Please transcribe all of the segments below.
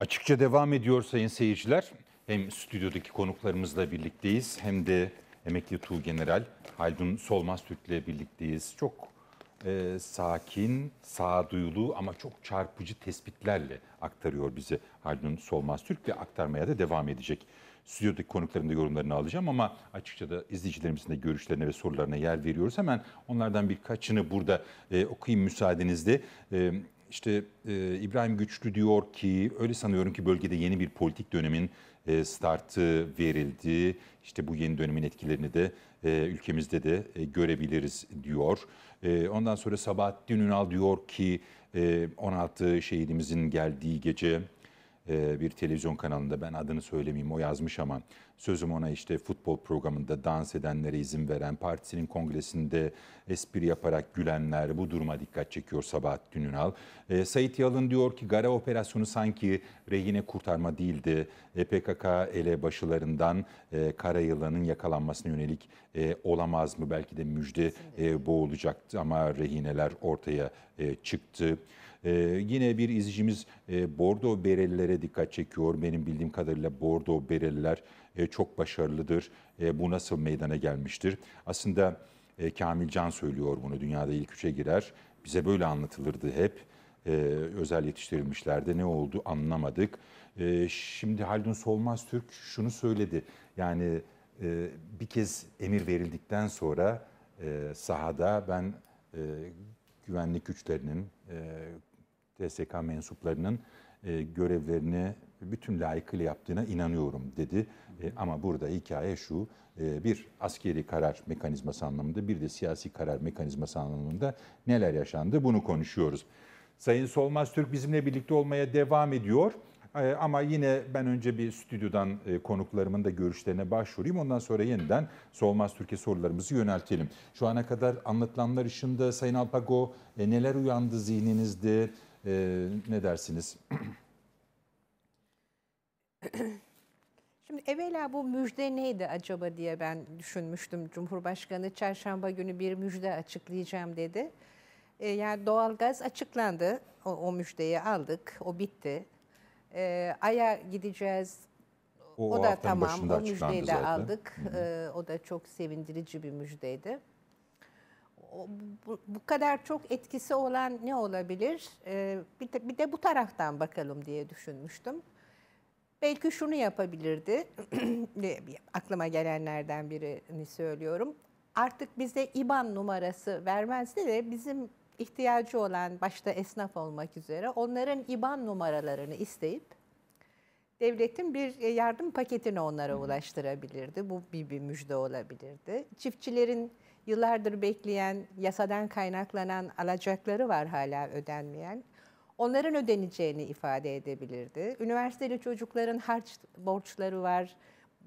Açıkça devam ediyor sayın seyirciler. Hem stüdyodaki konuklarımızla birlikteyiz hem de emekli Tuğgeneral Haldun Solmaz Türk'le birlikteyiz. Çok e, sakin, sağduyulu ama çok çarpıcı tespitlerle aktarıyor bizi Haldun Solmaz Türk ve aktarmaya da devam edecek. Stüdyodaki konukların da yorumlarını alacağım ama açıkça da izleyicilerimizin de görüşlerine ve sorularına yer veriyoruz. Hemen onlardan birkaçını burada e, okuyayım müsaadenizle. E, işte e, İbrahim Güçlü diyor ki öyle sanıyorum ki bölgede yeni bir politik dönemin e, startı verildi. İşte bu yeni dönemin etkilerini de e, ülkemizde de e, görebiliriz diyor. E, ondan sonra Sabahattin Ünal diyor ki e, 16 şehidimizin geldiği gece e, bir televizyon kanalında ben adını söylemeyeyim o yazmış ama Sözüm ona işte futbol programında dans edenlere izin veren, partisinin kongresinde espri yaparak gülenler bu duruma dikkat çekiyor Sabahattin Ünal. E, Sait Yalın diyor ki Gara operasyonu sanki rehine kurtarma değildi. E, PKK elebaşılarından e, Karayılan'ın yakalanmasına yönelik e, olamaz mı belki de müjde e, boğulacaktı ama rehineler ortaya e, çıktı. Ee, yine bir izleyicimiz e, Bordo Berelilere dikkat çekiyor. Benim bildiğim kadarıyla Bordo Bereliler e, çok başarılıdır. E, bu nasıl meydana gelmiştir? Aslında e, Kamil Can söylüyor bunu. Dünyada ilk üçe girer. Bize böyle anlatılırdı hep. Özel yetiştirilmişlerde ne oldu anlamadık. Şimdi Haldun Solmaz Türk şunu söyledi. Yani bir kez emir verildikten sonra sahada ben güvenlik güçlerinin, TSK mensuplarının görevlerini bütün layıkıyla yaptığına inanıyorum dedi. E, ama burada hikaye şu, e, bir askeri karar mekanizması anlamında bir de siyasi karar mekanizması anlamında neler yaşandı bunu konuşuyoruz. Sayın Solmaz Türk bizimle birlikte olmaya devam ediyor. E, ama yine ben önce bir stüdyodan e, konuklarımın da görüşlerine başvurayım. Ondan sonra yeniden Solmaz Türk'e sorularımızı yöneltelim. Şu ana kadar anlatılanlar ışığında Sayın Alpago e, neler uyandı zihninizde? E, ne dersiniz? Şimdi evvela bu müjde neydi acaba diye ben düşünmüştüm. Cumhurbaşkanı çarşamba günü bir müjde açıklayacağım dedi. E, yani doğalgaz açıklandı. O, o müjdeyi aldık. O bitti. E, Ay'a gideceğiz. O, o da tamam. O müjdeyi de zaten. aldık. E, o da çok sevindirici bir müjdeydi. O, bu, bu kadar çok etkisi olan ne olabilir? E, bir, de, bir de bu taraftan bakalım diye düşünmüştüm. Belki şunu yapabilirdi, aklıma gelenlerden birini söylüyorum. Artık bize IBAN numarası vermezdi de bizim ihtiyacı olan başta esnaf olmak üzere onların IBAN numaralarını isteyip devletin bir yardım paketini onlara ulaştırabilirdi. Bu bir, bir müjde olabilirdi. Çiftçilerin yıllardır bekleyen yasadan kaynaklanan alacakları var hala ödenmeyen onların ödeneceğini ifade edebilirdi. Üniversiteli çocukların harç borçları var,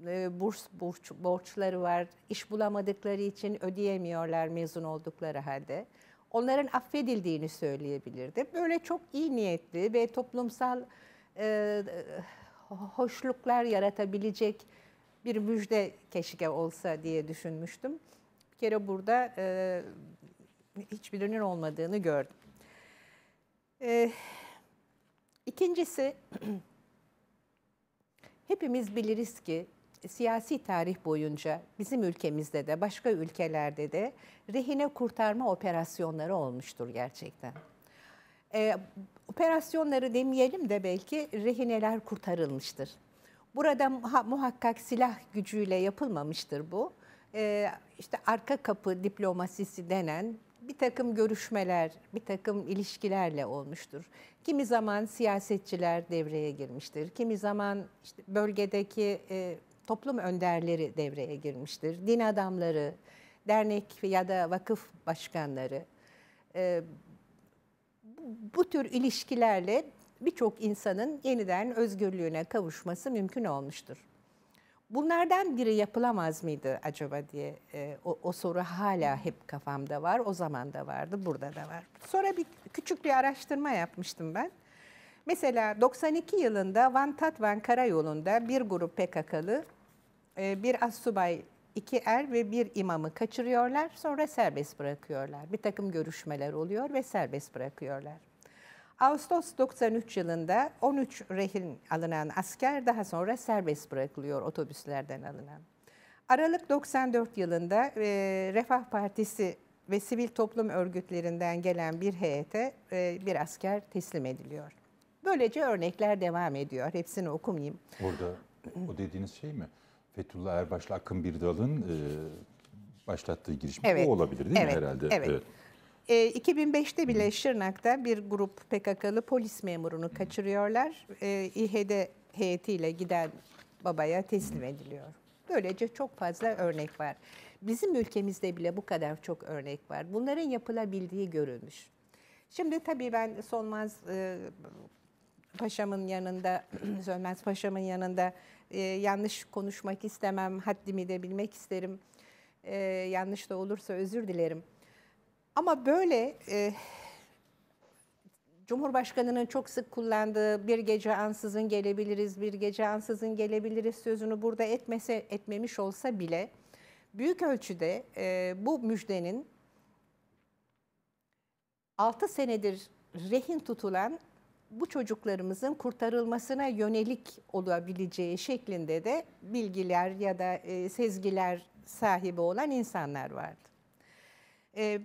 e, burs borç, borçları var, iş bulamadıkları için ödeyemiyorlar mezun oldukları halde. Onların affedildiğini söyleyebilirdi. Böyle çok iyi niyetli ve toplumsal e, e hoşluklar yaratabilecek bir müjde keşke olsa diye düşünmüştüm. Bir kere burada e, hiçbirinin olmadığını gördüm. Ee, ikincisi hepimiz biliriz ki siyasi tarih boyunca bizim ülkemizde de başka ülkelerde de rehine kurtarma operasyonları olmuştur gerçekten. Ee, operasyonları demeyelim de belki rehineler kurtarılmıştır. Burada muhakkak silah gücüyle yapılmamıştır bu. Ee, işte arka kapı diplomasisi denen bir takım görüşmeler, bir takım ilişkilerle olmuştur. Kimi zaman siyasetçiler devreye girmiştir. Kimi zaman işte bölgedeki e, toplum önderleri devreye girmiştir. Din adamları, dernek ya da vakıf başkanları. E, bu tür ilişkilerle birçok insanın yeniden özgürlüğüne kavuşması mümkün olmuştur. Bunlardan biri yapılamaz mıydı acaba diye e, o, o soru hala hep kafamda var. O zaman da vardı, burada da var. Sonra bir küçük bir araştırma yapmıştım ben. Mesela 92 yılında Van Tatvan Karayolu'nda bir grup PKK'lı e, bir assubay, iki er ve bir imamı kaçırıyorlar. Sonra serbest bırakıyorlar. Bir takım görüşmeler oluyor ve serbest bırakıyorlar. Ağustos 93 yılında 13 rehin alınan asker daha sonra serbest bırakılıyor otobüslerden alınan. Aralık 94 yılında e, Refah Partisi ve sivil toplum örgütlerinden gelen bir heyete e, bir asker teslim ediliyor. Böylece örnekler devam ediyor. Hepsini okumayayım. Orada o dediğiniz şey mi? Fethullah Erbaş'lı Akın Birdal'ın e, başlattığı girişim evet. o olabilir değil evet. mi herhalde? Evet. evet. E, 2005'te bile Şırnak'ta bir grup PKK'lı polis memurunu kaçırıyorlar. E, İHD heyetiyle giden babaya teslim ediliyor. Böylece çok fazla örnek var. Bizim ülkemizde bile bu kadar çok örnek var. Bunların yapılabildiği görülmüş. Şimdi tabii ben Solmaz e, Paşam'ın yanında, Sönmez Paşam'ın yanında e, yanlış konuşmak istemem, haddimi de bilmek isterim. E, yanlış da olursa özür dilerim. Ama böyle e, Cumhurbaşkanı'nın çok sık kullandığı bir gece ansızın gelebiliriz, bir gece ansızın gelebiliriz sözünü burada etmese etmemiş olsa bile büyük ölçüde e, bu müjdenin 6 senedir rehin tutulan bu çocuklarımızın kurtarılmasına yönelik olabileceği şeklinde de bilgiler ya da e, sezgiler sahibi olan insanlar vardı. E,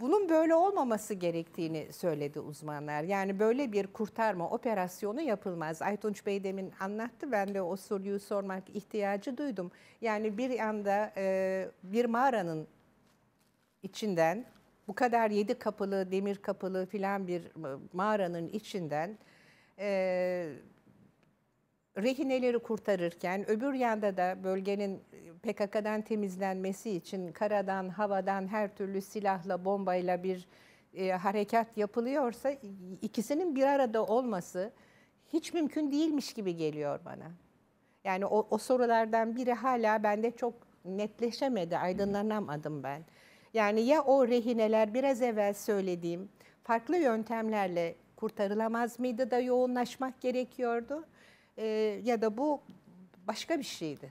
bunun böyle olmaması gerektiğini söyledi uzmanlar. Yani böyle bir kurtarma operasyonu yapılmaz. Aytunç Bey demin anlattı. Ben de o soruyu sormak ihtiyacı duydum. Yani bir anda e, bir mağaranın içinden bu kadar yedi kapılı, demir kapılı filan bir e, mağaranın içinden e, rehineleri kurtarırken öbür yanda da bölgenin e, PKK'dan temizlenmesi için karadan, havadan her türlü silahla, bombayla bir e, harekat yapılıyorsa ikisinin bir arada olması hiç mümkün değilmiş gibi geliyor bana. Yani o, o sorulardan biri hala bende çok netleşemedi, aydınlanamadım ben. Yani ya o rehineler biraz evvel söylediğim farklı yöntemlerle kurtarılamaz mıydı da yoğunlaşmak gerekiyordu e, ya da bu başka bir şeydi.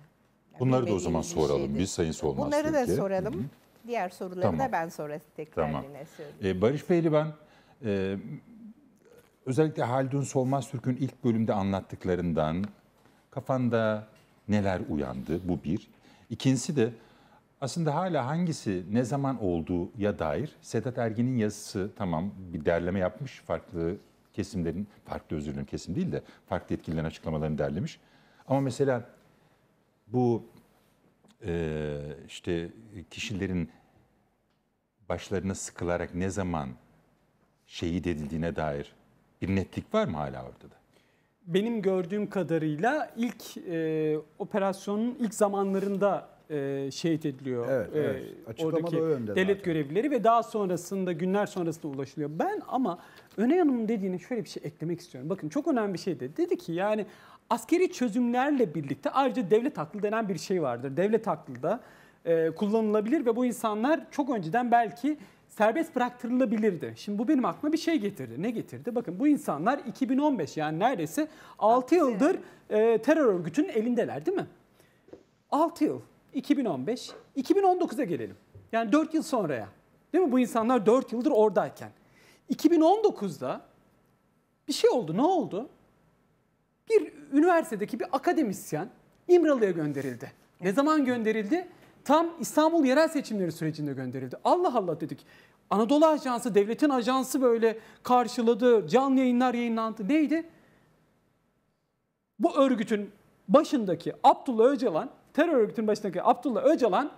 Yani Bunları da o zaman soralım şeydi. biz Sayın Solmaz Bunları Türkiye. da soralım. Hı-hı. Diğer soruları tamam. da ben sonra tekrar tamam. söyleyeyim. Ee, Barış Pehlivan, e, özellikle Haldun Solmaz Türk'ün ilk bölümde anlattıklarından kafanda neler uyandı bu bir. İkincisi de aslında hala hangisi ne zaman olduğu ya dair Sedat Ergin'in yazısı tamam bir derleme yapmış farklı kesimlerin, farklı özür dilerim kesim değil de farklı yetkililerin açıklamalarını derlemiş. Ama mesela bu e, işte kişilerin başlarına sıkılarak ne zaman şehit edildiğine dair bir netlik var mı hala ortada? Benim gördüğüm kadarıyla ilk e, operasyonun ilk zamanlarında e, şehit ediliyor. Evet, e, evet. Açıklama oradaki da o yönde devlet zaten. görevlileri ve daha sonrasında günler sonrasında ulaşılıyor. Ben ama Öne Hanım'ın dediğine şöyle bir şey eklemek istiyorum. Bakın çok önemli bir şey dedi. Dedi ki yani askeri çözümlerle birlikte ayrıca devlet aklı denen bir şey vardır. Devlet aklı da e, kullanılabilir ve bu insanlar çok önceden belki serbest bıraktırılabilirdi. Şimdi bu benim aklıma bir şey getirdi. Ne getirdi? Bakın bu insanlar 2015 yani neredeyse 6 yıldır e, terör örgütünün elindeler değil mi? 6 yıl. 2015, 2019'a gelelim. Yani 4 yıl sonraya. Değil mi? Bu insanlar 4 yıldır oradayken. 2019'da bir şey oldu. Ne oldu? Bir üniversitedeki bir akademisyen İmralı'ya gönderildi. Ne zaman gönderildi? Tam İstanbul yerel seçimleri sürecinde gönderildi. Allah Allah dedik. Anadolu Ajansı, devletin ajansı böyle karşıladı. Canlı yayınlar yayınlandı. Neydi? Bu örgütün başındaki Abdullah Öcalan terör örgütünün başındaki Abdullah Öcalan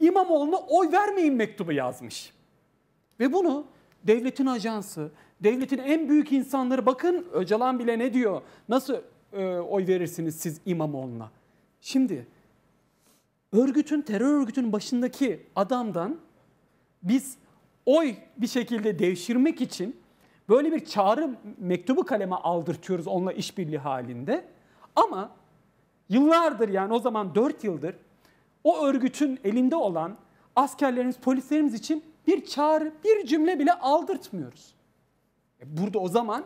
İmamoğlu'na oy vermeyin mektubu yazmış. Ve bunu devletin ajansı, devletin en büyük insanları bakın Öcalan bile ne diyor? Nasıl e, oy verirsiniz siz İmamoğlu'na? Şimdi örgütün terör örgütünün başındaki adamdan biz oy bir şekilde devşirmek için böyle bir çağrı mektubu kaleme aldırtıyoruz onunla işbirliği halinde. Ama yıllardır yani o zaman 4 yıldır o örgütün elinde olan askerlerimiz, polislerimiz için bir çağrı, bir cümle bile aldırtmıyoruz. E, burada o zaman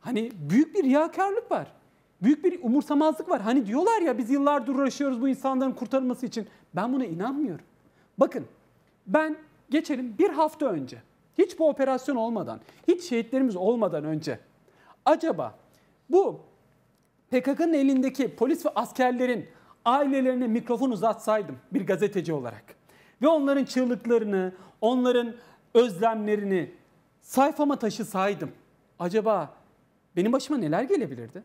hani büyük bir riyakarlık var. Büyük bir umursamazlık var. Hani diyorlar ya biz yıllardır uğraşıyoruz bu insanların kurtarılması için. Ben buna inanmıyorum. Bakın ben geçelim bir hafta önce hiç bu operasyon olmadan, hiç şehitlerimiz olmadan önce acaba bu PKK'nın elindeki polis ve askerlerin ailelerine mikrofon uzatsaydım bir gazeteci olarak ve onların çığlıklarını, onların özlemlerini sayfama taşısaydım acaba benim başıma neler gelebilirdi?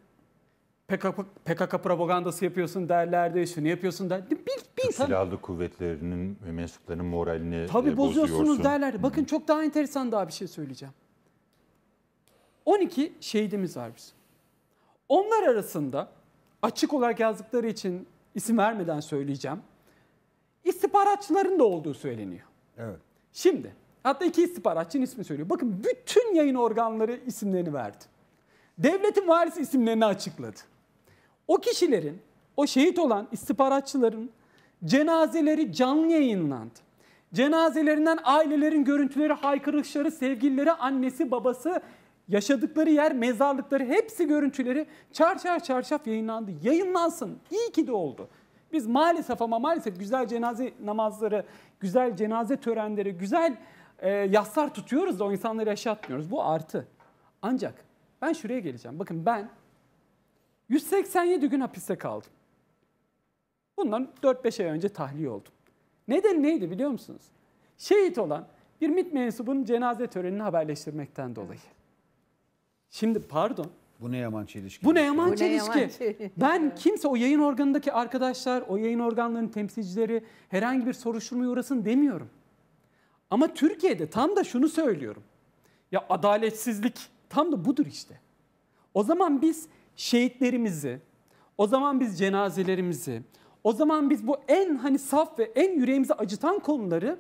PKK, PKK propagandası yapıyorsun derlerdi, şunu yapıyorsun derlerdi. Bir, bir Silahlı kuvvetlerinin mensuplarının moralini Tabii e, bozuyorsunuz derlerdi. Bakın çok daha enteresan daha bir şey söyleyeceğim. 12 şehidimiz var bizim. Onlar arasında açık olarak yazdıkları için isim vermeden söyleyeceğim. İstihbaratçıların da olduğu söyleniyor. Evet. Şimdi hatta iki istihbaratçının ismi söylüyor. Bakın bütün yayın organları isimlerini verdi. Devletin varisi isimlerini açıkladı. O kişilerin, o şehit olan istihbaratçıların cenazeleri canlı yayınlandı. Cenazelerinden ailelerin görüntüleri, haykırışları, sevgilileri, annesi, babası, yaşadıkları yer, mezarlıkları hepsi görüntüleri çarşaf çarşaf yayınlandı. Yayınlansın. İyi ki de oldu. Biz maalesef ama maalesef güzel cenaze namazları, güzel cenaze törenleri, güzel e, yaslar tutuyoruz da o insanları yaşatmıyoruz. Bu artı. Ancak ben şuraya geleceğim. Bakın ben 187 gün hapiste kaldım. Bundan 4-5 ay önce tahliye oldum. Neden neydi biliyor musunuz? Şehit olan bir MİT mensubunun cenaze törenini haberleştirmekten dolayı. Şimdi pardon. Bu ne yamançı ilişki? Bu ne Yaman Bu ne ilişki? ben kimse o yayın organındaki arkadaşlar, o yayın organlarının temsilcileri herhangi bir soruşturmaya uğrasın demiyorum. Ama Türkiye'de tam da şunu söylüyorum. Ya adaletsizlik tam da budur işte. O zaman biz şehitlerimizi, o zaman biz cenazelerimizi, o zaman biz bu en hani saf ve en yüreğimizi acıtan konuları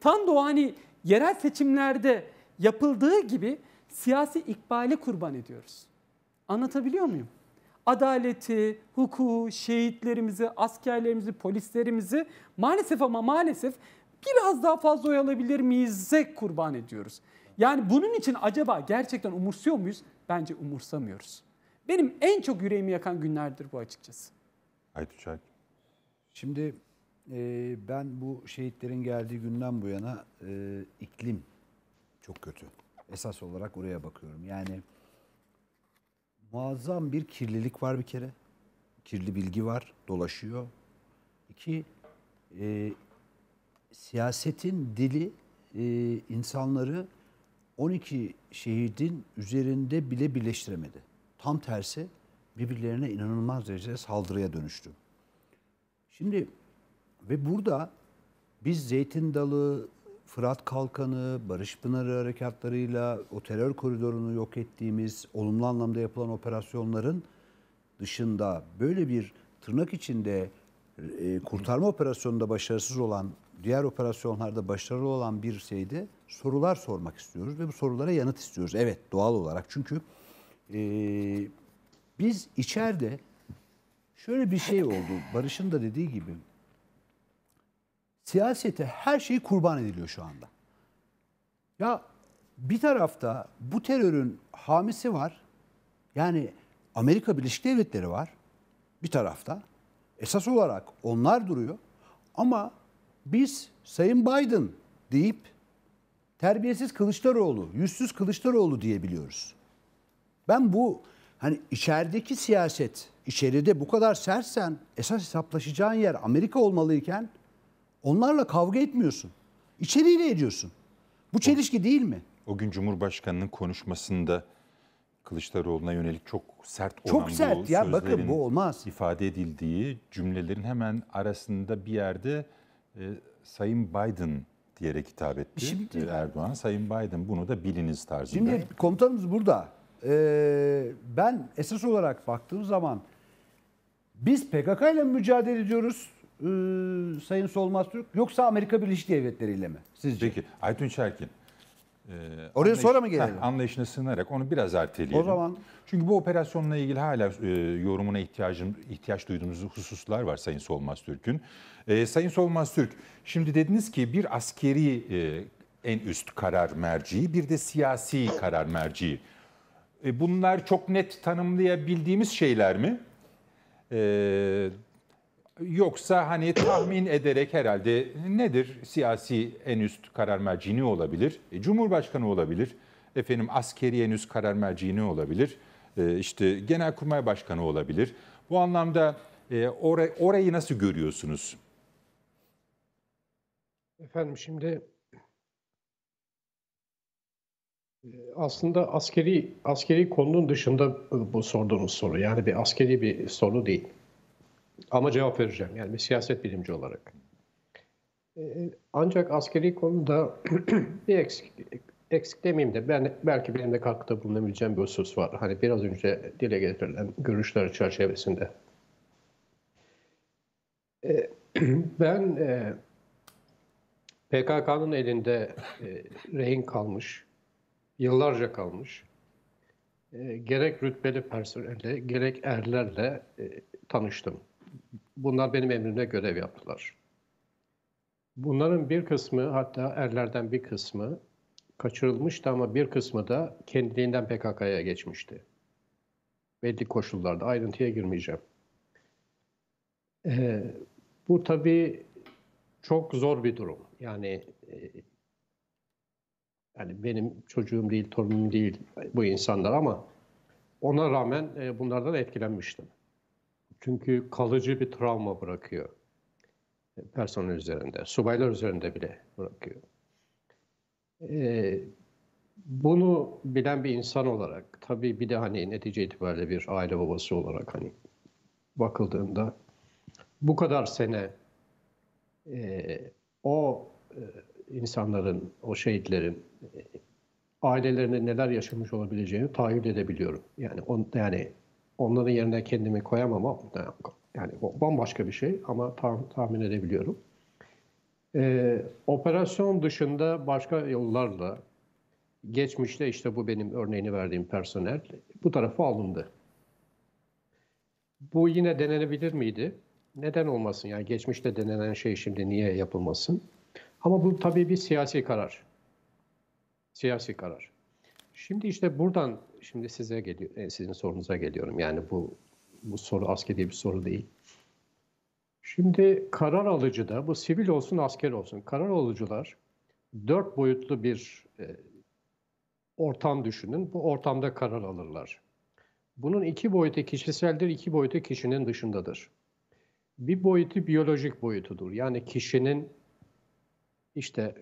tam da o hani yerel seçimlerde yapıldığı gibi siyasi ikbali kurban ediyoruz. Anlatabiliyor muyum? Adaleti, hukuku, şehitlerimizi, askerlerimizi, polislerimizi maalesef ama maalesef biraz daha fazla oyalabilir miyiz'e kurban ediyoruz. Yani bunun için acaba gerçekten umursuyor muyuz? Bence umursamıyoruz. Benim en çok yüreğimi yakan günlerdir bu açıkçası. Aytuç Alp. Şimdi e, ben bu şehitlerin geldiği günden bu yana e, iklim çok kötü esas olarak oraya bakıyorum. Yani muazzam bir kirlilik var bir kere. Kirli bilgi var, dolaşıyor. İki, e, siyasetin dili e, insanları 12 şehidin üzerinde bile birleştiremedi. Tam tersi birbirlerine inanılmaz derecede saldırıya dönüştü. Şimdi ve burada biz Zeytin Dalı, Fırat Kalkanı, Barış Pınarı harekatlarıyla o terör koridorunu yok ettiğimiz olumlu anlamda yapılan operasyonların dışında böyle bir tırnak içinde e, kurtarma operasyonunda başarısız olan, diğer operasyonlarda başarılı olan bir şeydi sorular sormak istiyoruz ve bu sorulara yanıt istiyoruz. Evet doğal olarak çünkü e, biz içeride şöyle bir şey oldu. Barış'ın da dediği gibi siyasete her şey kurban ediliyor şu anda. Ya bir tarafta bu terörün hamisi var. Yani Amerika Birleşik Devletleri var bir tarafta. Esas olarak onlar duruyor. Ama biz Sayın Biden deyip terbiyesiz Kılıçdaroğlu, yüzsüz Kılıçdaroğlu diyebiliyoruz. Ben bu hani içerideki siyaset, içeride bu kadar sersen esas hesaplaşacağın yer Amerika olmalıyken Onlarla kavga etmiyorsun. İçeriğiyle ediyorsun. Bu çelişki o, değil mi? O gün Cumhurbaşkanı'nın konuşmasında Kılıçdaroğlu'na yönelik çok sert olan çok sert bu ya bakın bu olmaz. ifade edildiği cümlelerin hemen arasında bir yerde e, Sayın Biden diyerek hitap etti Şimdi, şey e, Erdoğan. Sayın Biden bunu da biliniz tarzında. Şimdi komutanımız burada. Ee, ben esas olarak baktığım zaman biz PKK ile mücadele ediyoruz e, Sayın Solmaz Türk yoksa Amerika Birleşik Devletleri ile mi sizce? Peki Aytun Çerkin. E, Oraya anlayış, sonra mı gelelim? anlayışına sığınarak onu biraz erteleyelim. O zaman. Çünkü bu operasyonla ilgili hala e, yorumuna ihtiyacım, ihtiyaç duyduğumuz hususlar var Sayın Solmaz Türk'ün. E, Sayın Solmaz Türk, şimdi dediniz ki bir askeri e, en üst karar merciği, bir de siyasi karar merciği. E, bunlar çok net tanımlayabildiğimiz şeyler mi? E, Yoksa hani tahmin ederek herhalde nedir siyasi en üst karar mercini olabilir, e, Cumhurbaşkanı olabilir, efendim askeri en üst karar mercini olabilir, e, işte Genelkurmay Başkanı olabilir. Bu anlamda e, or- orayı nasıl görüyorsunuz? Efendim şimdi e, aslında askeri askeri konunun dışında bu sorduğunuz soru yani bir askeri bir soru değil. Ama cevap vereceğim yani bir siyaset bilimci olarak. Ee, ancak askeri konuda bir eksik, eksik demeyeyim de ben belki benim de katkıda bulunabileceğim bir husus var. Hani biraz önce dile getirilen görüşler çerçevesinde. Ee, ben e, PKK'nın elinde e, rehin kalmış, yıllarca kalmış, e, gerek rütbeli personelle gerek erlerle tanıştım bunlar benim emrimde görev yaptılar. Bunların bir kısmı hatta erlerden bir kısmı kaçırılmıştı ama bir kısmı da kendiliğinden PKK'ya geçmişti. Belli koşullarda ayrıntıya girmeyeceğim. Ee, bu tabii çok zor bir durum. Yani e, yani benim çocuğum değil, torunum değil bu insanlar ama ona rağmen e, bunlardan etkilenmiştim. Çünkü kalıcı bir travma bırakıyor. Personel üzerinde, subaylar üzerinde bile bırakıyor. Ee, bunu bilen bir insan olarak, tabii bir de hani netice itibariyle bir aile babası olarak hani bakıldığında bu kadar sene e, o e, insanların, o şehitlerin e, ailelerine neler yaşamış olabileceğini tahayyül edebiliyorum. Yani on, yani onların yerine kendimi koyamam. ama Yani bambaşka bir şey ama tah, tahmin edebiliyorum. Ee, operasyon dışında başka yollarla geçmişte işte bu benim örneğini verdiğim personel bu tarafa alındı. Bu yine denenebilir miydi? Neden olmasın? Yani geçmişte denenen şey şimdi niye yapılmasın? Ama bu tabii bir siyasi karar. Siyasi karar. Şimdi işte buradan şimdi size geliyor, e, sizin sorunuza geliyorum. Yani bu bu soru askeri bir soru değil. Şimdi karar alıcı da bu sivil olsun asker olsun karar alıcılar dört boyutlu bir e, ortam düşünün. Bu ortamda karar alırlar. Bunun iki boyutu kişiseldir, iki boyutu kişinin dışındadır. Bir boyutu biyolojik boyutudur. Yani kişinin işte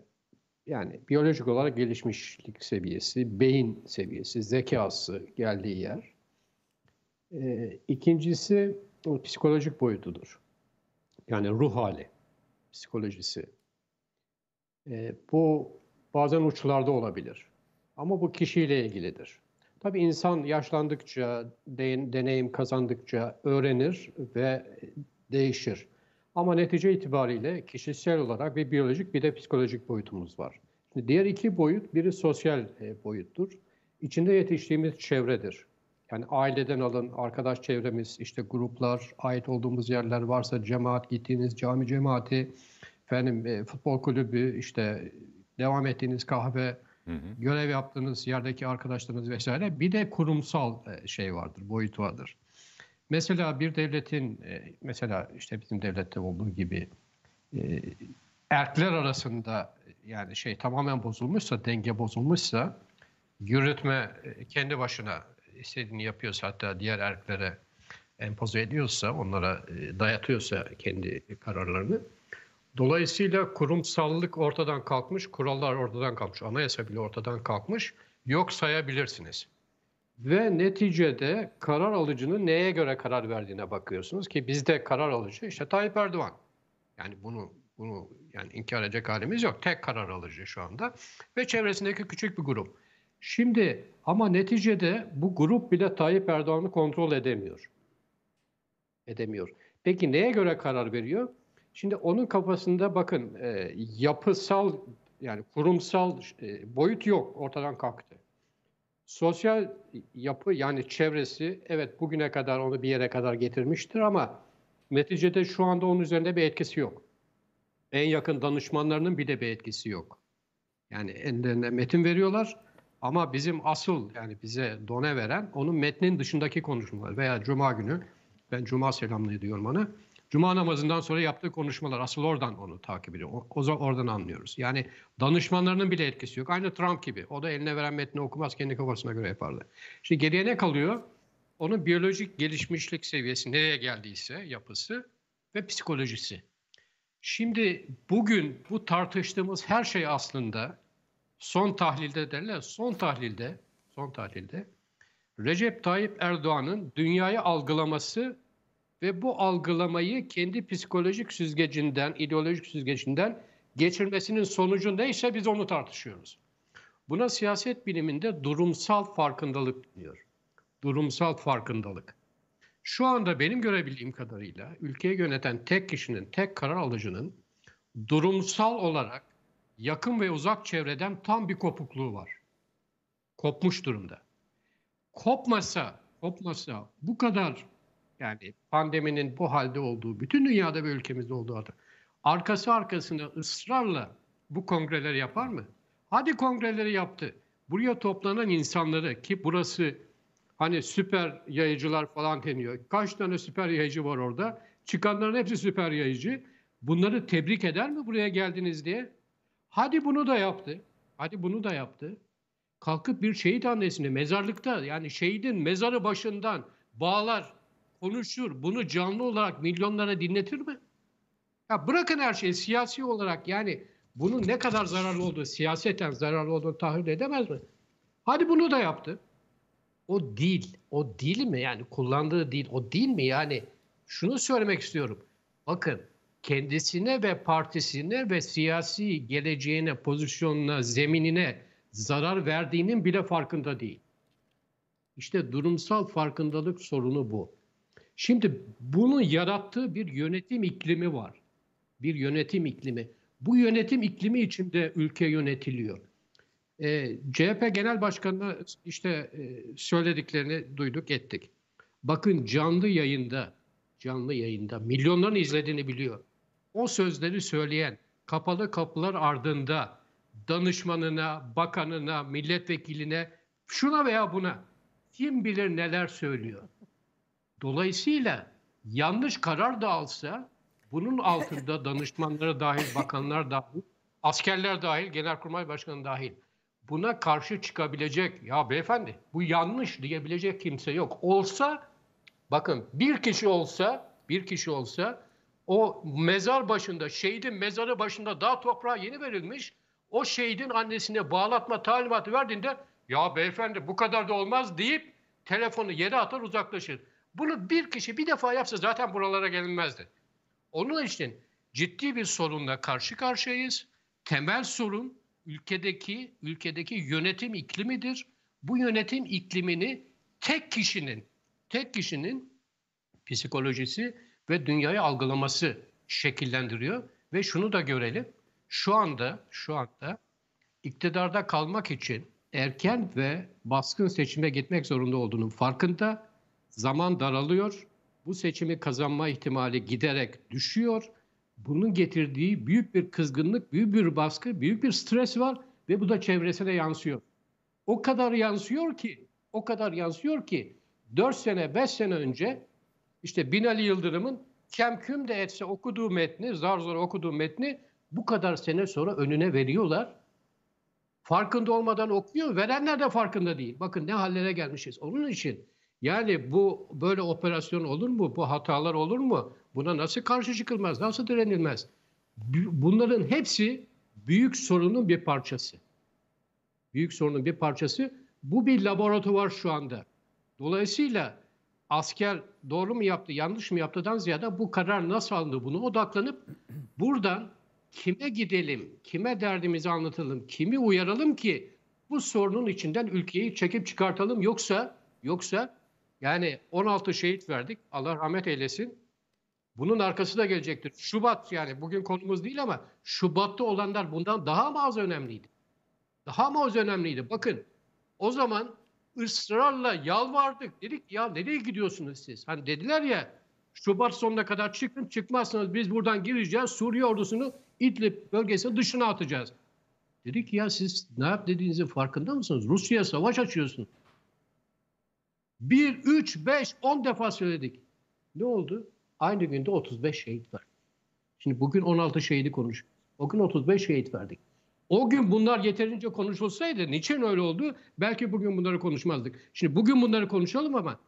yani biyolojik olarak gelişmişlik seviyesi, beyin seviyesi, zekası geldiği yer. E, ikincisi psikolojik boyutudur. Yani ruh hali, psikolojisi. E, bu bazen uçlarda olabilir. Ama bu kişiyle ilgilidir. Tabii insan yaşlandıkça, deneyim kazandıkça öğrenir ve değişir. Ama netice itibariyle kişisel olarak bir biyolojik bir de psikolojik boyutumuz var. Şimdi diğer iki boyut biri sosyal e, boyuttur. İçinde yetiştiğimiz çevredir. Yani aileden alın, arkadaş çevremiz, işte gruplar, ait olduğumuz yerler varsa cemaat gittiğiniz cami cemaati, efendim e, futbol kulübü, işte devam ettiğiniz kahve, hı hı. görev yaptığınız yerdeki arkadaşlarınız vesaire. Bir de kurumsal e, şey vardır, boyut vardır. Mesela bir devletin e, mesela işte bizim devlette olduğu gibi e, erkler arasında e, yani şey tamamen bozulmuşsa, denge bozulmuşsa yürütme kendi başına istediğini yapıyorsa hatta diğer erklere empoze ediyorsa, onlara dayatıyorsa kendi kararlarını. Dolayısıyla kurumsallık ortadan kalkmış, kurallar ortadan kalkmış, anayasa bile ortadan kalkmış. Yok sayabilirsiniz ve neticede karar alıcının neye göre karar verdiğine bakıyorsunuz ki bizde karar alıcı işte Tayyip Erdoğan. Yani bunu bunu yani inkar edecek halimiz yok. Tek karar alıcı şu anda ve çevresindeki küçük bir grup. Şimdi ama neticede bu grup bile Tayyip Erdoğan'ı kontrol edemiyor. Edemiyor. Peki neye göre karar veriyor? Şimdi onun kafasında bakın e, yapısal yani kurumsal e, boyut yok ortadan kalktı sosyal yapı yani çevresi evet bugüne kadar onu bir yere kadar getirmiştir ama neticede şu anda onun üzerinde bir etkisi yok. En yakın danışmanlarının bir de bir etkisi yok. Yani ellerine metin veriyorlar ama bizim asıl yani bize done veren onun metnin dışındaki konuşmalar veya cuma günü ben cuma selamlığı diyorum ona. Cuma namazından sonra yaptığı konuşmalar asıl oradan onu takip ediyor. O, o oradan anlıyoruz. Yani danışmanlarının bile etkisi yok. Aynı Trump gibi. O da eline veren metni okumaz kendi kafasına göre yapardı. Şimdi geriye ne kalıyor? Onun biyolojik gelişmişlik seviyesi nereye geldiyse yapısı ve psikolojisi. Şimdi bugün bu tartıştığımız her şey aslında son tahlilde derler son tahlilde son tahlilde Recep Tayyip Erdoğan'ın dünyayı algılaması ve bu algılamayı kendi psikolojik süzgecinden, ideolojik süzgecinden geçirmesinin sonucu neyse biz onu tartışıyoruz. Buna siyaset biliminde durumsal farkındalık diyor. Durumsal farkındalık. Şu anda benim görebildiğim kadarıyla ülkeyi yöneten tek kişinin, tek karar alıcının durumsal olarak yakın ve uzak çevreden tam bir kopukluğu var. Kopmuş durumda. Kopmasa, kopmasa bu kadar yani pandeminin bu halde olduğu, bütün dünyada ve ülkemizde olduğu halde arkası arkasına ısrarla bu kongreleri yapar mı? Hadi kongreleri yaptı. Buraya toplanan insanları ki burası hani süper yayıcılar falan deniyor. Kaç tane süper yayıcı var orada? Çıkanların hepsi süper yayıcı. Bunları tebrik eder mi buraya geldiniz diye? Hadi bunu da yaptı. Hadi bunu da yaptı. Kalkıp bir şehit annesini mezarlıkta yani şehidin mezarı başından bağlar konuşur. Bunu canlı olarak milyonlara dinletir mi? Ya bırakın her şeyi siyasi olarak yani bunun ne kadar zararlı olduğu, siyaseten zararlı olduğunu tahlil edemez mi? Hadi bunu da yaptı. O dil, o dil mi yani kullandığı dil, o dil mi yani şunu söylemek istiyorum. Bakın kendisine ve partisine ve siyasi geleceğine, pozisyonuna, zeminine zarar verdiğinin bile farkında değil. İşte durumsal farkındalık sorunu bu. Şimdi bunun yarattığı bir yönetim iklimi var. Bir yönetim iklimi. Bu yönetim iklimi içinde ülke yönetiliyor. E, ee, CHP Genel Başkanı'na işte e, söylediklerini duyduk ettik. Bakın canlı yayında, canlı yayında milyonların izlediğini biliyor. O sözleri söyleyen kapalı kapılar ardında danışmanına, bakanına, milletvekiline şuna veya buna kim bilir neler söylüyor. Dolayısıyla yanlış karar da alsa bunun altında danışmanlara dahil, bakanlar dahil, askerler dahil, genelkurmay başkanı dahil buna karşı çıkabilecek ya beyefendi bu yanlış diyebilecek kimse yok. Olsa bakın bir kişi olsa bir kişi olsa o mezar başında şehidin mezarı başında daha toprağa yeni verilmiş o şehidin annesine bağlatma talimatı verdiğinde ya beyefendi bu kadar da olmaz deyip telefonu yere atar uzaklaşır. Bunu bir kişi bir defa yapsa zaten buralara gelinmezdi. Onun için ciddi bir sorunla karşı karşıyayız. Temel sorun ülkedeki ülkedeki yönetim iklimidir. Bu yönetim iklimini tek kişinin tek kişinin psikolojisi ve dünyayı algılaması şekillendiriyor ve şunu da görelim. Şu anda şu anda iktidarda kalmak için erken ve baskın seçime gitmek zorunda olduğunun farkında zaman daralıyor. Bu seçimi kazanma ihtimali giderek düşüyor. Bunun getirdiği büyük bir kızgınlık, büyük bir baskı, büyük bir stres var ve bu da çevresine yansıyor. O kadar yansıyor ki, o kadar yansıyor ki 4 sene, 5 sene önce işte Binali Yıldırım'ın kemküm de etse okuduğu metni, zar zor okuduğu metni bu kadar sene sonra önüne veriyorlar. Farkında olmadan okuyor, verenler de farkında değil. Bakın ne hallere gelmişiz. Onun için yani bu böyle operasyon olur mu? Bu hatalar olur mu? Buna nasıl karşı çıkılmaz? Nasıl direnilmez? Bunların hepsi büyük sorunun bir parçası. Büyük sorunun bir parçası. Bu bir laboratuvar şu anda. Dolayısıyla asker doğru mu yaptı, yanlış mı yaptıdan ziyade bu karar nasıl alındı bunu odaklanıp buradan kime gidelim, kime derdimizi anlatalım, kimi uyaralım ki bu sorunun içinden ülkeyi çekip çıkartalım yoksa yoksa yani 16 şehit verdik. Allah rahmet eylesin. Bunun arkası da gelecektir. Şubat yani bugün konumuz değil ama Şubat'ta olanlar bundan daha mı az önemliydi? Daha mı az önemliydi? Bakın o zaman ısrarla yalvardık. Dedik ya nereye gidiyorsunuz siz? Hani dediler ya Şubat sonuna kadar çıkın çıkmazsanız biz buradan gireceğiz. Suriye ordusunu İdlib bölgesinin dışına atacağız. Dedik ya siz ne yap dediğinizin farkında mısınız? Rusya'ya savaş açıyorsunuz. 1, 3, 5, 10 defa söyledik. Ne oldu? Aynı günde 35 şehit var. Şimdi bugün 16 şehidi konuş. O gün 35 şehit verdik. O gün bunlar yeterince konuşulsaydı niçin öyle oldu? Belki bugün bunları konuşmazdık. Şimdi bugün bunları konuşalım ama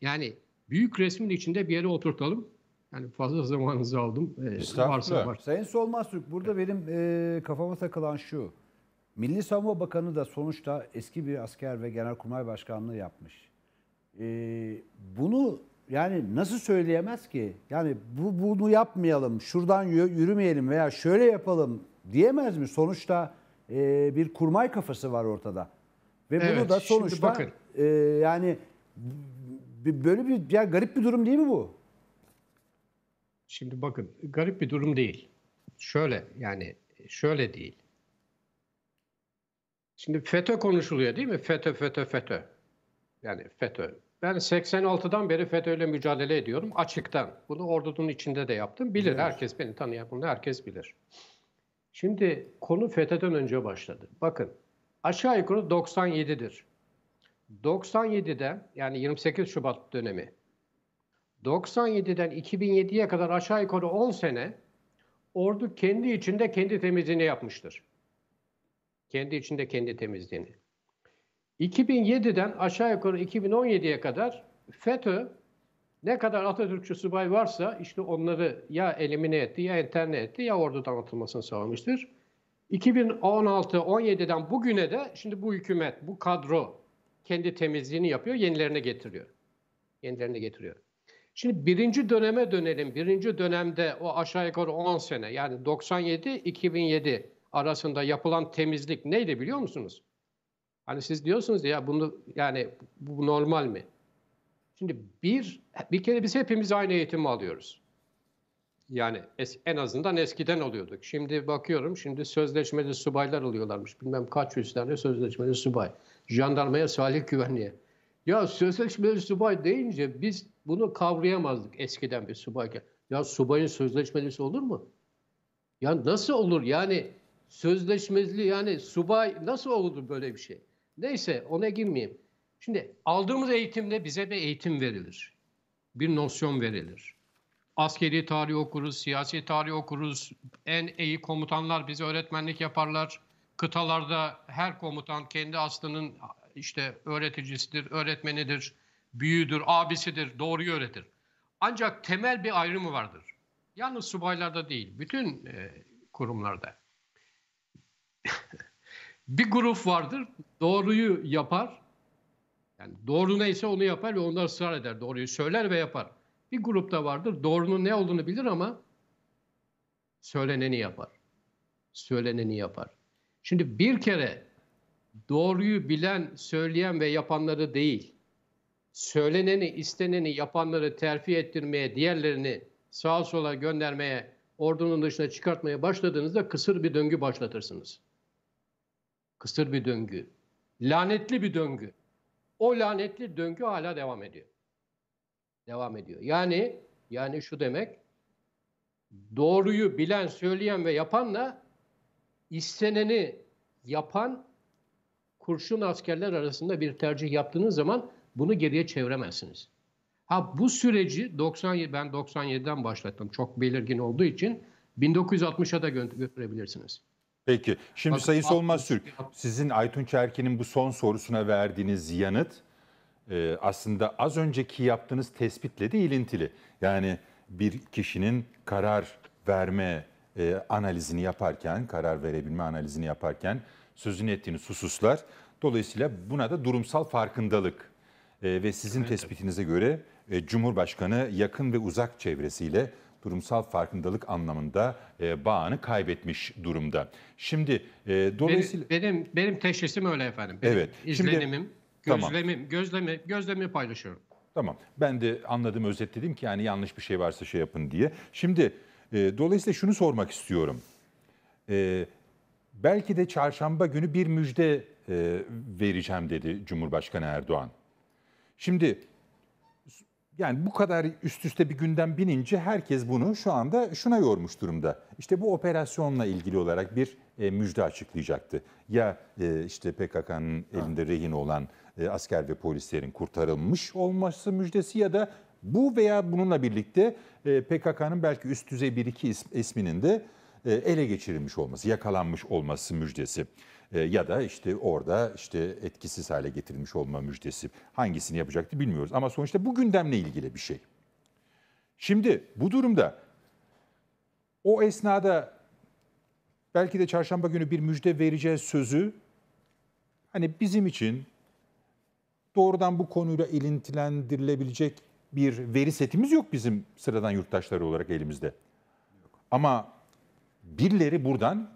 yani büyük resmin içinde bir yere oturtalım. Yani fazla zamanınızı aldım. Ee, varsa var. Sayın Solmaz Türk burada benim e, kafama takılan şu. Milli Savunma Bakanı da sonuçta eski bir asker ve Genelkurmay Başkanlığı yapmış. Ee, bunu yani nasıl söyleyemez ki? Yani bu bunu yapmayalım, şuradan yürümeyelim veya şöyle yapalım diyemez mi? Sonuçta e, bir kurmay kafası var ortada. Ve evet, bunu da sonuçta bakın. E, yani böyle bir ya garip bir durum değil mi bu? Şimdi bakın garip bir durum değil. Şöyle yani şöyle değil. Şimdi FETÖ konuşuluyor değil mi? FETÖ, FETÖ, FETÖ. Yani FETÖ. Ben 86'dan beri FETÖ'yle mücadele ediyorum açıktan. Bunu ordunun içinde de yaptım. Bilir evet. herkes beni tanıyan bunu herkes bilir. Şimdi konu FETÖ'den önce başladı. Bakın aşağı yukarı 97'dir. 97'de yani 28 Şubat dönemi 97'den 2007'ye kadar aşağı yukarı 10 sene ordu kendi içinde kendi temizliğini yapmıştır. Kendi içinde kendi temizliğini. 2007'den aşağı yukarı 2017'ye kadar FETÖ ne kadar Atatürkçü subay varsa işte onları ya elimine etti ya enterne etti ya ordudan atılmasını sağlamıştır. 2016-17'den bugüne de şimdi bu hükümet, bu kadro kendi temizliğini yapıyor, yenilerine getiriyor. Yenilerine getiriyor. Şimdi birinci döneme dönelim. Birinci dönemde o aşağı yukarı 10 sene yani 97-2007 arasında yapılan temizlik neydi biliyor musunuz? Hani siz diyorsunuz ya bunu yani bu normal mi? Şimdi bir bir kere biz hepimiz aynı eğitimi alıyoruz. Yani es, en azından eskiden oluyorduk. Şimdi bakıyorum şimdi sözleşmeli subaylar oluyorlarmış. Bilmem kaç yüz tane sözleşmeli subay. Jandarmaya, sahil güvenliğe. Ya sözleşmeli subay deyince biz bunu kavrayamazdık eskiden bir subayken. Ya subayın sözleşmelisi olur mu? Ya nasıl olur? Yani sözleşmeli yani subay nasıl olur böyle bir şey? Neyse ona girmeyeyim. Şimdi aldığımız eğitimde bize bir eğitim verilir. Bir nosyon verilir. Askeri tarih okuruz, siyasi tarih okuruz. En iyi komutanlar bize öğretmenlik yaparlar. Kıtalarda her komutan kendi aslının işte öğreticisidir, öğretmenidir, büyüdür, abisidir, doğruyu öğretir. Ancak temel bir ayrımı vardır. Yalnız subaylarda değil, bütün e, kurumlarda bir grup vardır. Doğruyu yapar. Yani doğru neyse onu yapar ve onlar ısrar eder. Doğruyu söyler ve yapar. Bir grupta vardır. Doğrunun ne olduğunu bilir ama söyleneni yapar. Söyleneni yapar. Şimdi bir kere doğruyu bilen, söyleyen ve yapanları değil, söyleneni, isteneni yapanları terfi ettirmeye, diğerlerini sağa sola göndermeye, ordunun dışına çıkartmaya başladığınızda kısır bir döngü başlatırsınız.'' Kısır bir döngü. Lanetli bir döngü. O lanetli döngü hala devam ediyor. Devam ediyor. Yani yani şu demek doğruyu bilen, söyleyen ve yapanla isteneni yapan kurşun askerler arasında bir tercih yaptığınız zaman bunu geriye çeviremezsiniz. Ha bu süreci 90 ben 97'den başlattım. Çok belirgin olduğu için 1960'a da götürebilirsiniz. Peki. Şimdi Bakın, Sayın Solmaz Türk, sizin Aytun Çerkin'in bu son sorusuna verdiğiniz yanıt e, aslında az önceki yaptığınız tespitle de ilintili. Yani bir kişinin karar verme e, analizini yaparken, karar verebilme analizini yaparken sözünü ettiğiniz hususlar. Dolayısıyla buna da durumsal farkındalık e, ve sizin evet. tespitinize göre e, Cumhurbaşkanı yakın ve uzak çevresiyle durumsal farkındalık anlamında e, bağını kaybetmiş durumda. Şimdi e, dolayısıyla... Benim, benim, benim teşhisim öyle efendim. Benim evet. İzlenimim, Şimdi, gözlemim, tamam. gözlemi, gözlemi paylaşıyorum. Tamam. Ben de anladım, özetledim ki yani yanlış bir şey varsa şey yapın diye. Şimdi e, dolayısıyla şunu sormak istiyorum. E, belki de çarşamba günü bir müjde e, vereceğim dedi Cumhurbaşkanı Erdoğan. Şimdi yani bu kadar üst üste bir günden binince herkes bunu şu anda şuna yormuş durumda. İşte bu operasyonla ilgili olarak bir e, müjde açıklayacaktı. Ya e, işte PKK'nın elinde rehin olan e, asker ve polislerin kurtarılmış olması müjdesi ya da bu veya bununla birlikte e, PKK'nın belki üst düzey bir iki isminin de e, ele geçirilmiş olması, yakalanmış olması müjdesi. E, ya da işte orada işte etkisiz hale getirilmiş olma müjdesi hangisini yapacaktı bilmiyoruz. Ama sonuçta bu gündemle ilgili bir şey. Şimdi bu durumda o esnada belki de çarşamba günü bir müjde vereceğiz sözü hani bizim için doğrudan bu konuyla ilintilendirilebilecek bir veri setimiz yok bizim sıradan yurttaşlar olarak elimizde. Ama birileri buradan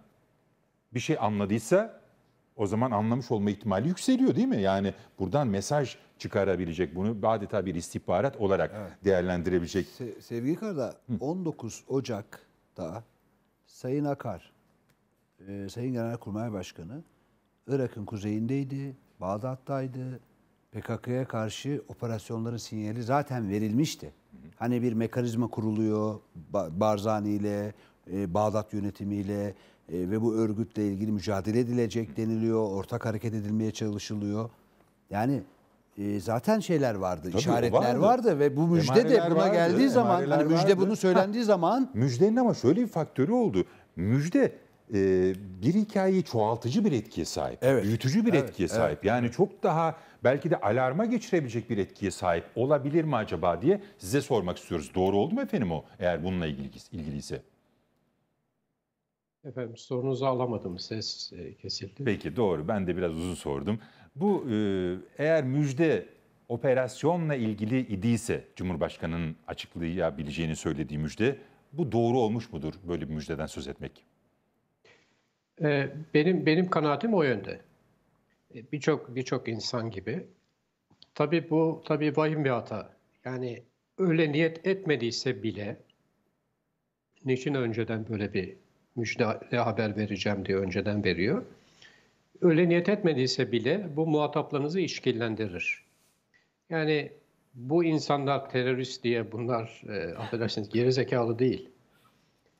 bir şey anladıysa o zaman anlamış olma ihtimali yükseliyor değil mi? Yani buradan mesaj çıkarabilecek bunu adeta bir istihbarat olarak evet. değerlendirebilecek. Se sevgili Karda 19 Ocak'ta Sayın Akar, e, Sayın Genelkurmay Başkanı Irak'ın kuzeyindeydi, Bağdat'taydı. PKK'ya karşı operasyonların sinyali zaten verilmişti. Hı hı. Hani bir mekanizma kuruluyor Barzani ile, e, Bağdat yönetimiyle, e, ve bu örgütle ilgili mücadele edilecek deniliyor. Ortak hareket edilmeye çalışılıyor. Yani e, zaten şeyler vardı, Tabii, işaretler vardı. vardı ve bu müjde Emareler de buna vardı, geldiği zaman hani müjde vardı. bunu söylendiği zaman müjdenin ama şöyle bir faktörü oldu. Müjde e, bir hikayeyi çoğaltıcı bir etkiye sahip, evet. büyütücü bir evet, etkiye sahip. Evet. Yani çok daha belki de alarma geçirebilecek bir etkiye sahip olabilir mi acaba diye size sormak istiyoruz. Doğru oldu mu efendim o eğer bununla ilgili ilgiliyse? Efendim sorunuzu alamadım. Ses e, kesildi. Peki doğru. Ben de biraz uzun sordum. Bu e, eğer müjde operasyonla ilgili idiyse Cumhurbaşkanı'nın açıklayabileceğini söylediği müjde bu doğru olmuş mudur böyle bir müjdeden söz etmek? E, benim benim kanaatim o yönde. E, birçok birçok insan gibi. Tabii bu tabii vahim bir hata. Yani öyle niyet etmediyse bile niçin önceden böyle bir müjde haber vereceğim diye önceden veriyor. Öyle niyet etmediyse bile bu muhataplarınızı işkillendirir. Yani bu insanlar terörist diye bunlar e, affedersiniz geri zekalı değil.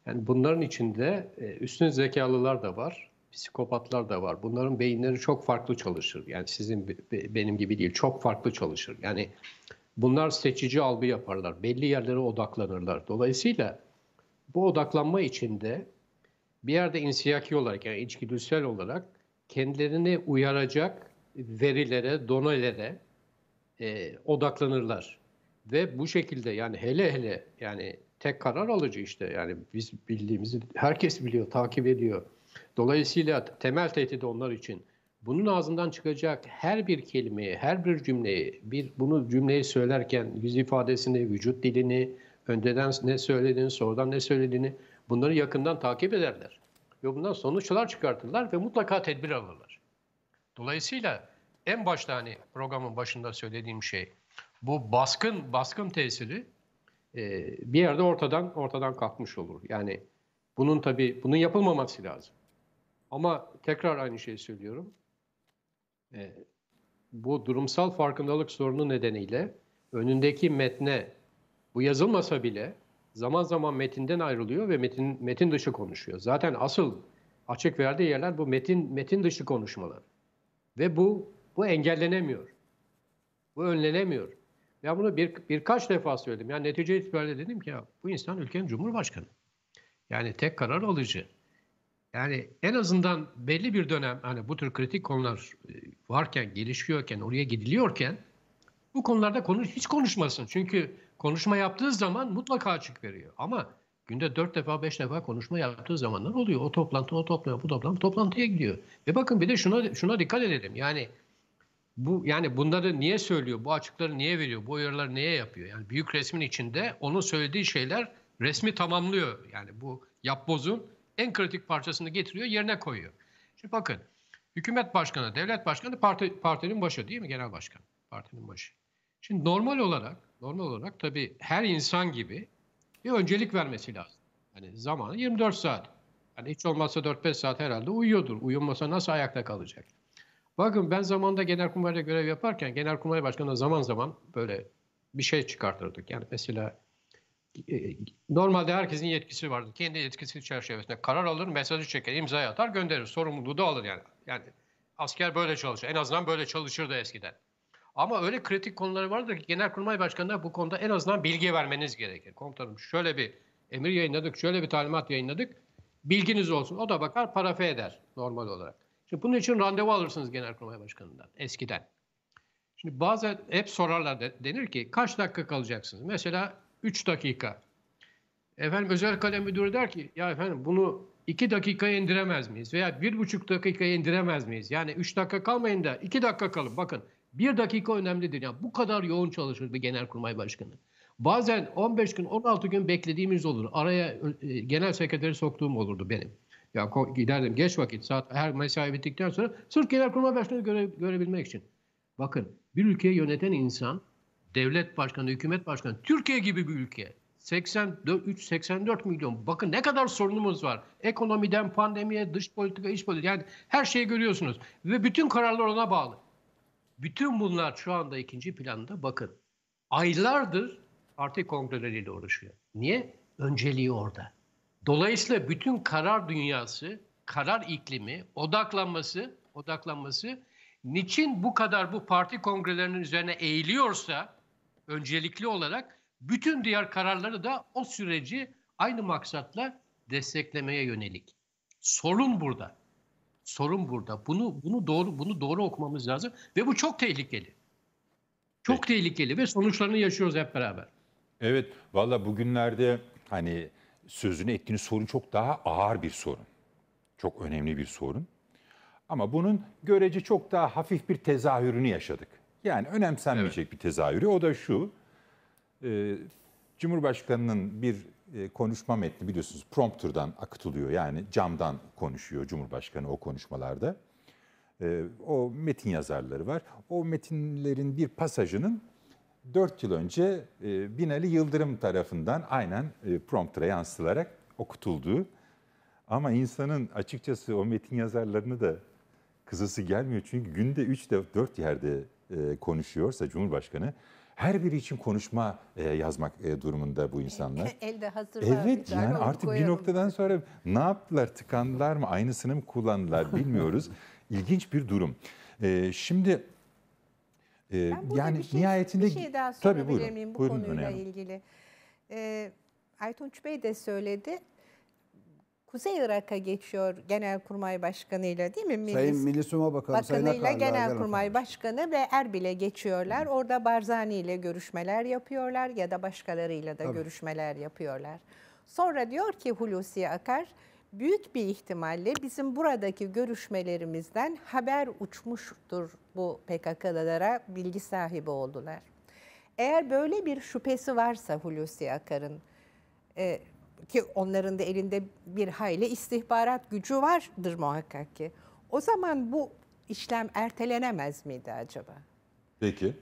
Yani bunların içinde e, üstün zekalılar da var, psikopatlar da var. Bunların beyinleri çok farklı çalışır. Yani sizin benim gibi değil, çok farklı çalışır. Yani bunlar seçici algı yaparlar, belli yerlere odaklanırlar. Dolayısıyla bu odaklanma içinde bir yerde insiyaki olarak yani içgüdüsel olarak kendilerini uyaracak verilere, donelere e, odaklanırlar. Ve bu şekilde yani hele hele yani tek karar alıcı işte yani biz bildiğimizi herkes biliyor, takip ediyor. Dolayısıyla temel tehdit onlar için. Bunun ağzından çıkacak her bir kelimeyi, her bir cümleyi, bir bunu cümleyi söylerken yüz ifadesini, vücut dilini, önceden ne söylediğini, sonradan ne söylediğini bunları yakından takip ederler. Ve bundan sonuçlar çıkartırlar ve mutlaka tedbir alırlar. Dolayısıyla en başta hani programın başında söylediğim şey bu baskın baskın tesiri e, bir yerde ortadan ortadan kalkmış olur. Yani bunun tabii bunun yapılmaması lazım. Ama tekrar aynı şeyi söylüyorum. E, bu durumsal farkındalık sorunu nedeniyle önündeki metne bu yazılmasa bile zaman zaman metinden ayrılıyor ve metin metin dışı konuşuyor. Zaten asıl açık verdiği yerler bu metin metin dışı konuşmalar. Ve bu bu engellenemiyor. Bu önlenemiyor. Ya bunu bir, birkaç defa söyledim. Yani netice itibariyle dedim ki ya bu insan ülkenin cumhurbaşkanı. Yani tek karar alıcı. Yani en azından belli bir dönem hani bu tür kritik konular e, varken, gelişiyorken, oraya gidiliyorken bu konularda konu hiç konuşmasın. Çünkü konuşma yaptığı zaman mutlaka açık veriyor. Ama günde dört defa beş defa konuşma yaptığı zamanlar oluyor. O toplantı, o toplantı, bu toplantı toplantıya gidiyor. Ve bakın bir de şuna şuna dikkat edelim. Yani bu yani bunları niye söylüyor? Bu açıkları niye veriyor? Bu uyarıları niye yapıyor? Yani büyük resmin içinde onun söylediği şeyler resmi tamamlıyor. Yani bu yapbozun en kritik parçasını getiriyor, yerine koyuyor. Şimdi bakın hükümet başkanı, devlet başkanı parti, partinin başı değil mi? Genel başkan, partinin başı. Şimdi normal olarak normal olarak tabii her insan gibi bir öncelik vermesi lazım. Hani zamanı 24 saat. Hani hiç olmazsa 4-5 saat herhalde uyuyordur. Uyumasa nasıl ayakta kalacak? Bakın ben zamanda Genelkurmay'da görev yaparken Genelkurmay Başkanı'na zaman zaman böyle bir şey çıkartırdık. Yani mesela e, normalde herkesin yetkisi vardı. Kendi yetkisi çerçevesinde karar alır, mesajı çeker, imzayı atar, gönderir. Sorumluluğu da alır yani. Yani asker böyle çalışır. En azından böyle çalışırdı eskiden. Ama öyle kritik konuları vardır ki Genelkurmay Başkanı'na bu konuda en azından bilgi vermeniz gerekir. Komutanım şöyle bir emir yayınladık, şöyle bir talimat yayınladık. Bilginiz olsun. O da bakar, parafe eder normal olarak. Şimdi bunun için randevu alırsınız Genelkurmay Başkanı'ndan eskiden. Şimdi bazen hep sorarlar denir ki kaç dakika kalacaksınız? Mesela 3 dakika. Efendim özel kalem müdürü der ki ya efendim bunu 2 dakikaya indiremez miyiz? Veya 1,5 dakikaya indiremez miyiz? Yani 3 dakika kalmayın da 2 dakika kalın. Bakın bir dakika önemlidir. Yani bu kadar yoğun çalışır bir genelkurmay başkanı. Bazen 15 gün 16 gün beklediğimiz olur. Araya e, genel sekreteri soktuğum olurdu benim. Ya giderdim geç vakit saat her mesai bittikten sonra sırf genelkurmay başkanı göre, görebilmek için. Bakın bir ülkeyi yöneten insan devlet başkanı, hükümet başkanı Türkiye gibi bir ülke. 83-84 milyon. Bakın ne kadar sorunumuz var. Ekonomiden pandemiye, dış politika, iç politika. Yani her şeyi görüyorsunuz. Ve bütün kararlar ona bağlı. Bütün bunlar şu anda ikinci planda bakın. Aylardır parti kongreleriyle uğraşıyor. Niye? Önceliği orada. Dolayısıyla bütün karar dünyası, karar iklimi, odaklanması, odaklanması niçin bu kadar bu parti kongrelerinin üzerine eğiliyorsa öncelikli olarak bütün diğer kararları da o süreci aynı maksatla desteklemeye yönelik. Sorun burada. Sorun burada. Bunu bunu doğru bunu doğru okumamız lazım ve bu çok tehlikeli. Çok Peki. tehlikeli ve sonuçlarını yaşıyoruz hep beraber. Evet, valla bugünlerde hani sözünü ettiğiniz sorun çok daha ağır bir sorun. Çok önemli bir sorun. Ama bunun görece çok daha hafif bir tezahürünü yaşadık. Yani önemsenmeyecek evet. bir tezahürü. O da şu, e, Cumhurbaşkanı'nın bir e, konuşma metni biliyorsunuz prompterdan akıtılıyor. Yani camdan konuşuyor Cumhurbaşkanı o konuşmalarda. E, o metin yazarları var. O metinlerin bir pasajının 4 yıl önce e, Binali Yıldırım tarafından aynen prompter'a yansıtılarak okutulduğu. Ama insanın açıkçası o metin yazarlarını da kızası gelmiyor. Çünkü günde 3-4 yerde konuşuyorsa Cumhurbaşkanı her biri için konuşma e, yazmak e, durumunda bu insanlar. Elde hazır Evet var, yani artık koyalım. bir noktadan sonra ne yaptılar tıkandılar mı aynısını mı kullandılar bilmiyoruz. İlginç bir durum. E, şimdi e, yani bir şey, nihayetinde bir şey daha sorabilir miyim bu buyurun, konuyla önemli. ilgili? E, Aytunç Bey de söyledi Kuzey Irak'a geçiyor Genelkurmay Başkanı ile değil mi? Milli, Sayın Milli Suma Bakanı, Bakanı Sayın ile Genelkurmay Başkanı ve Erbil'e geçiyorlar. Hı. Orada Barzani ile görüşmeler yapıyorlar ya da başkalarıyla da Tabii. görüşmeler yapıyorlar. Sonra diyor ki Hulusi Akar, büyük bir ihtimalle bizim buradaki görüşmelerimizden haber uçmuştur bu PKK'lara, bilgi sahibi oldular. Eğer böyle bir şüphesi varsa Hulusi Akar'ın e, ki onların da elinde bir hayli istihbarat gücü vardır muhakkak ki. O zaman bu işlem ertelenemez miydi acaba? Peki.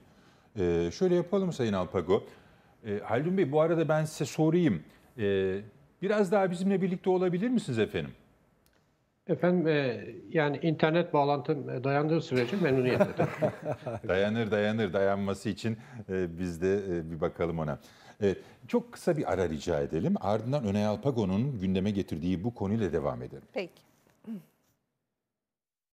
Ee, şöyle yapalım Sayın Alpago. Ee, Haldun Bey bu arada ben size sorayım. Ee, biraz daha bizimle birlikte olabilir misiniz efendim? Efendim e, yani internet bağlantım e, dayandığı sürece memnuniyetle. dayanır dayanır dayanması için e, biz de e, bir bakalım ona. Evet, çok kısa bir ara rica edelim. Ardından Öne Alpago'nun gündeme getirdiği bu konuyla devam edelim. Peki.